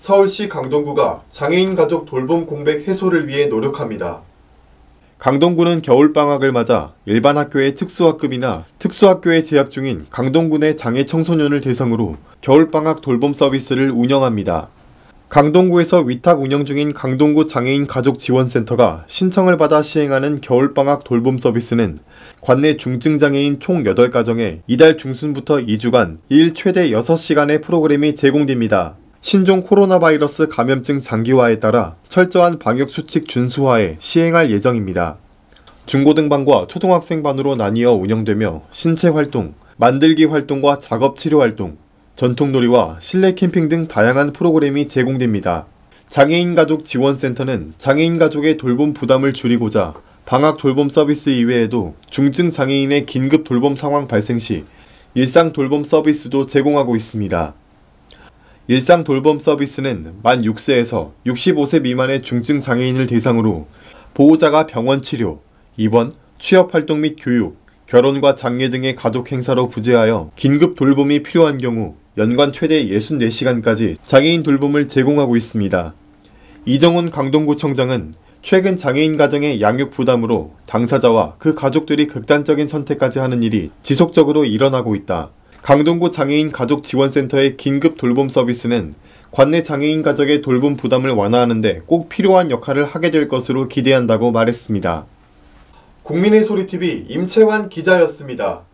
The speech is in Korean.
서울시 강동구가 장애인 가족 돌봄 공백 해소를 위해 노력합니다. 강동구는 겨울방학을 맞아 일반 학교의 특수학급이나 특수학교에 재학 중인 강동구 내 장애 청소년을 대상으로 겨울방학 돌봄 서비스를 운영합니다. 강동구에서 위탁 운영 중인 강동구 장애인 가족 지원센터가 신청을 받아 시행하는 겨울방학 돌봄 서비스는 관내 중증장애인 총 8가정에 이달 중순부터 2주간 일 최대 6시간의 프로그램이 제공됩니다. 신종 코로나 바이러스 감염증 장기화에 따라 철저한 방역수칙 준수화에 시행할 예정입니다. 중고등반과 초등학생반으로 나뉘어 운영되며 신체 활동, 만들기 활동과 작업 치료 활동, 전통놀이와 실내 캠핑 등 다양한 프로그램이 제공됩니다. 장애인 가족 지원센터는 장애인 가족의 돌봄 부담을 줄이고자 방학 돌봄 서비스 이외에도 중증 장애인의 긴급 돌봄 상황 발생 시 일상 돌봄 서비스도 제공하고 있습니다. 일상 돌봄 서비스는 만 6세에서 65세 미만의 중증 장애인을 대상으로 보호자가 병원 치료, 입원, 취업 활동 및 교육, 결혼과 장례 등의 가족 행사로 부재하여 긴급 돌봄이 필요한 경우 연간 최대 64시간까지 장애인 돌봄을 제공하고 있습니다. 이정훈 강동구청장은 최근 장애인 가정의 양육 부담으로 당사자와 그 가족들이 극단적인 선택까지 하는 일이 지속적으로 일어나고 있다. 강동구 장애인 가족 지원센터의 긴급 돌봄 서비스는 관내 장애인 가족의 돌봄 부담을 완화하는데 꼭 필요한 역할을 하게 될 것으로 기대한다고 말했습니다. 국민의 소리 TV 임채환 기자였습니다.